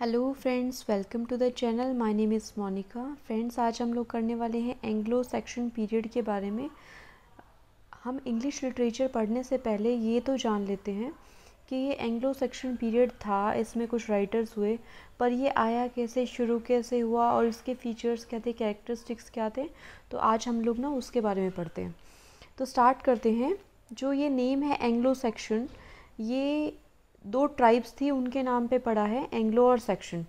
hello friends welcome to the channel my name is Monica friends आज हम लोग करने वाले हैं एंग्लो सेक्शन पीरियड के बारे में हम इंग्लिश लिटरेचर पढ़ने से पहले ये तो जान लेते हैं कि ये एंग्लो सेक्शन पीरियड था इसमें कुछ राइटर्स हुए पर ये आया कैसे शुरू कैसे हुआ और इसके फीचर्स क्या थे कैरेक्टरिस्टिक्स क्या थे तो आज हम लोग ना उसके बारे में पढ़ते हैं तो स्टार्ट करते हैं जो ये नेम है एंग्लो सेक्शन ये दो ट्राइब्स थी उनके नाम पे पड़ा है एंग्लो और सेक्शन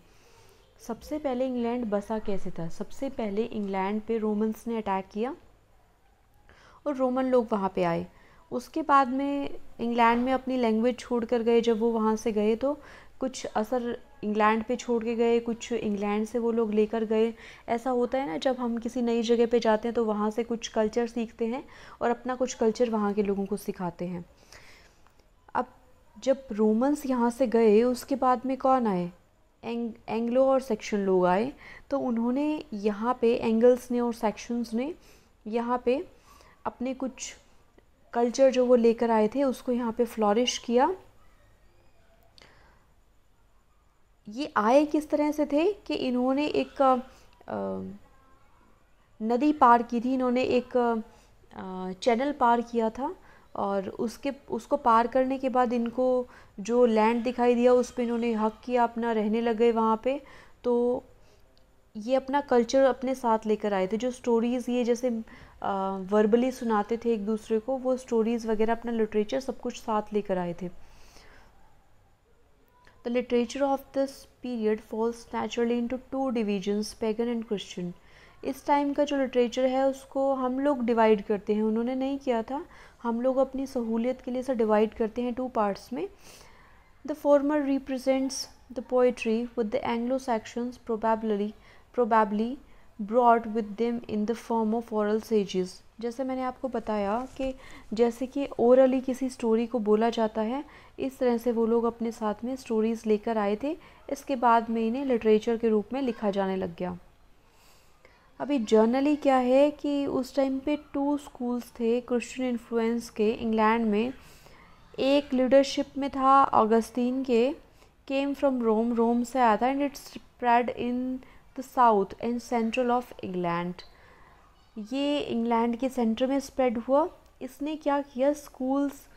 सबसे पहले इंग्लैंड बसा कैसे था सबसे पहले इंग्लैंड पे रोमन्स ने अटैक किया और रोमन लोग वहाँ पे आए उसके बाद में इंग्लैंड में अपनी लैंग्वेज छोड़ कर गए जब वो वहाँ से गए तो कुछ असर इंग्लैंड पे छोड़ के गए कुछ इंग्लैंड से वो लोग लेकर गए ऐसा होता है ना जब हम किसी नई जगह पे जाते हैं तो वहाँ से कुछ कल्चर सीखते हैं और अपना कुछ कल्चर वहाँ के लोगों को सिखाते हैं जब रोमन्स यहाँ से गए उसके बाद में कौन आए एंग एंग्लो और सेक्शन लोग आए तो उन्होंने यहाँ पे एंगल्स ने और सेक्शंस ने यहाँ पे अपने कुछ कल्चर जो वो लेकर आए थे उसको यहाँ पे फ्लॉरिश किया ये आए किस तरह से थे कि इन्होंने एक आ, नदी पार की थी इन्होंने एक आ, चैनल पार किया था और उसके उसको पार करने के बाद इनको जो लैंड दिखाई दिया उस पर इन्होंने हक किया अपना रहने लग गए वहाँ पर तो ये अपना कल्चर अपने साथ लेकर आए थे जो स्टोरीज़ ये जैसे वर्बली सुनाते थे एक दूसरे को वो स्टोरीज़ वगैरह अपना लिटरेचर सब कुछ साथ लेकर आए थे the literature of this period falls naturally into two divisions pagan and Christian इस टाइम का जो लिटरेचर है उसको हम लोग डिवाइड करते हैं उन्होंने नहीं किया था हम लोग अपनी सहूलियत के लिए इसे डिवाइड करते हैं टू पार्ट्स में the former represents the poetry with the Anglo Saxons probably probably brought with them in the form of oral सेजेस जैसे मैंने आपको बताया कि जैसे कि ओरली किसी स्टोरी को बोला जाता है इस तरह से वो लोग अपने साथ में स्टोरीज़ लेकर आए थे इसके बाद में इन्हें लिटरेचर के रूप में लिखा जाने लग गया अभी जर्नली क्या है कि उस टाइम पे टू स्कूल्स थे क्रिश्चियन इन्फ्लुएंस के इंग्लैंड में एक लीडरशिप में था ऑगस्टीन के केम फ्रॉम रोम रोम से आया था and its spread in the south and central of England ये इंग्लैंड के सेंटर में स्प्रेड हुआ इसने क्या किया स्कूल्स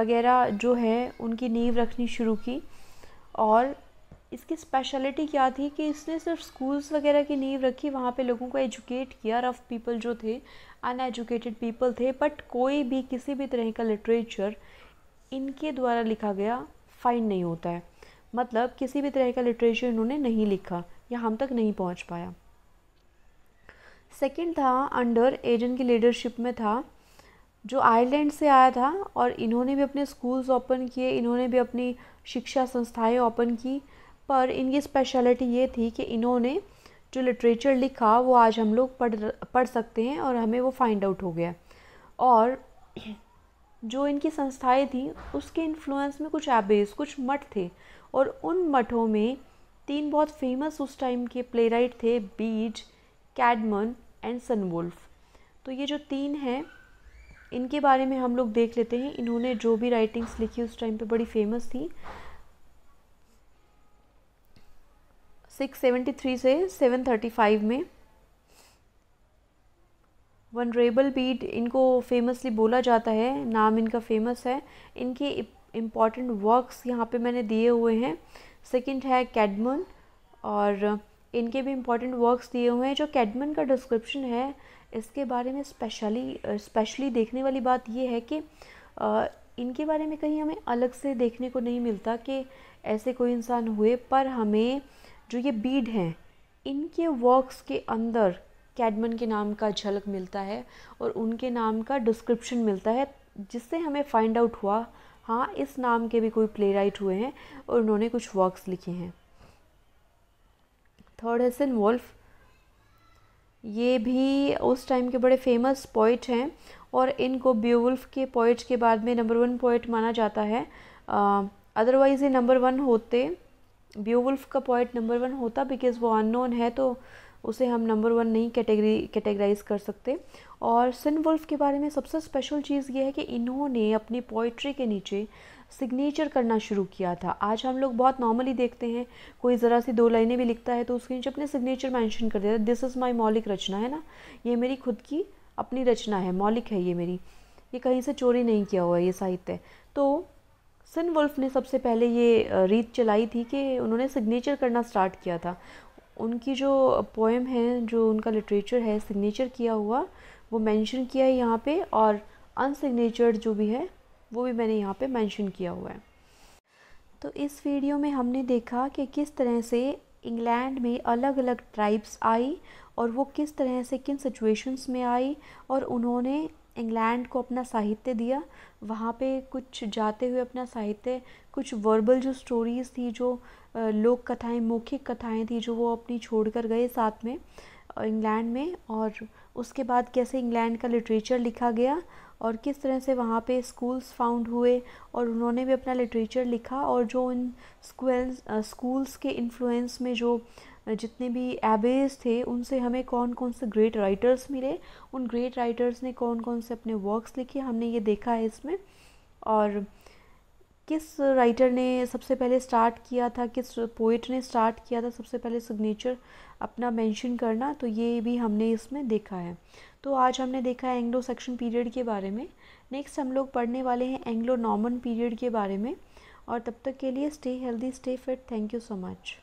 वगैरह जो है उनकी नींव रखनी शुरू की और इसकी स्पेशलिटी क्या थी कि इसने सिर्फ स्कूल्स वगैरह की नींव रखी वहाँ पे लोगों को एजुकेट किया रफ पीपल जो थे अनएजुकेटेड पीपल थे बट कोई भी किसी भी तरह का लिटरेचर इनके द्वारा लिखा गया फाइन नहीं होता है मतलब किसी भी तरह का लिटरेचर इन्होंने नहीं लिखा या हम तक नहीं पहुँच पाया सेकेंड था अंडर एजन की लीडरशिप में था जो आयरलैंड से आया था और इन्होंने भी अपने स्कूल्स ओपन किए इन्होंने भी अपनी शिक्षा संस्थाएं ओपन की पर इनकी स्पेशलिटी ये थी कि इन्होंने जो लिटरेचर लिखा वो आज हम लोग पढ़ पढ़ सकते हैं और हमें वो फाइंड आउट हो गया और जो इनकी संस्थाएं थी उसके इन्फ्लुएंस में कुछ एबेस कुछ मठ थे और उन मठों में तीन बहुत फेमस उस टाइम के प्ले राइट थे बीज कैडमन एंड सनवुल्फ तो ये जो तीन हैं इनके बारे में हम लोग देख लेते हैं इन्होंने जो भी राइटिंग्स लिखी उस टाइम पे बड़ी फेमस थी सिक्स सेवेंटी थ्री से सेवन थर्टी फाइव में वनरेबल बीट इनको फेमसली बोला जाता है नाम इनका फेमस है इनके इम्पॉर्टेंट वर्क्स यहाँ पे मैंने दिए हुए हैं सेकंड है कैडमन और इनके भी इम्पॉर्टेंट वर्क्स दिए हुए हैं जो कैडमन का डिस्क्रिप्शन है इसके बारे में स्पेशली स्पेशली देखने वाली बात यह है कि आ, इनके बारे में कहीं हमें अलग से देखने को नहीं मिलता कि ऐसे कोई इंसान हुए पर हमें जो ये बीड हैं इनके वर्क्स के अंदर कैडमन के नाम का झलक मिलता है और उनके नाम का डिस्क्रिप्शन मिलता है जिससे हमें फाइंड आउट हुआ हाँ इस नाम के भी कोई प्ले राइट हुए हैं और उन्होंने कुछ वर्क्स लिखे हैं थर्ड है सिन वोल्फ ये भी उस टाइम के बड़े फेमस पोइट हैं और इनको ब्यूवल्फ के पोइट्स के बाद में नंबर वन पोइट माना जाता है अदरवाइज़ ये नंबर वन होते ब्यूवुल्फ का पॉइंट नंबर वन होता बिकॉज वो अननोन है तो उसे हम नंबर वन नहीं कैटेगरी कैटेगराइज कर सकते और सिन वुल्फ के बारे में सबसे स्पेशल चीज़ ये है कि इन्होंने अपनी पोइट्री के नीचे सिग्नेचर करना शुरू किया था आज हम लोग बहुत नॉर्मली देखते हैं कोई ज़रा सी दो लाइनें भी लिखता है तो उसके नीचे अपने सिग्नेचर मेंशन कर देता है दिस इज़ माय मौलिक रचना है ना ये मेरी खुद की अपनी रचना है मौलिक है ये मेरी ये कहीं से चोरी नहीं किया हुआ है ये साहित्य तो सन वुल्फ ने सबसे पहले ये रीत चलाई थी कि उन्होंने सिग्नेचर करना स्टार्ट किया था उनकी जो पोएम है जो उनका लिटरेचर है सिग्नेचर किया हुआ वो मेंशन किया है यहाँ पे और अनसिग्नेचर्ड जो भी है वो भी मैंने यहाँ पे मेंशन किया हुआ है तो इस वीडियो में हमने देखा कि किस तरह से इंग्लैंड में अलग अलग ट्राइब्स आई और वो किस तरह से किन सिचुएशंस में आई और उन्होंने इंग्लैंड को अपना साहित्य दिया वहाँ पे कुछ जाते हुए अपना साहित्य कुछ वर्बल जो स्टोरीज़ थी जो लोक कथाएं मौखिक कथाएं थी जो वो अपनी छोड़ कर गए साथ में इंग्लैंड में और उसके बाद कैसे इंग्लैंड का लिटरेचर लिखा गया और किस तरह से वहाँ पे स्कूल्स फाउंड हुए और उन्होंने भी अपना लिटरेचर लिखा और जो इन स्कूल्स स्कूल्स के इन्फ्लुएंस में जो जितने भी एबेज थे उनसे हमें कौन कौन से ग्रेट राइटर्स मिले उन ग्रेट राइटर्स ने कौन कौन से अपने वर्क्स लिखे हमने ये देखा है इसमें और किस राइटर ने सबसे पहले स्टार्ट किया था किस पोइट ने स्टार्ट किया था सबसे पहले सिग्नेचर अपना मेंशन करना तो ये भी हमने इसमें देखा है तो आज हमने देखा है एंग्लो सेक्शन पीरियड के बारे में नेक्स्ट हम लोग पढ़ने वाले हैं एंग्लो नॉर्मन पीरियड के बारे में और तब तक के लिए stay healthy stay fit thank you so much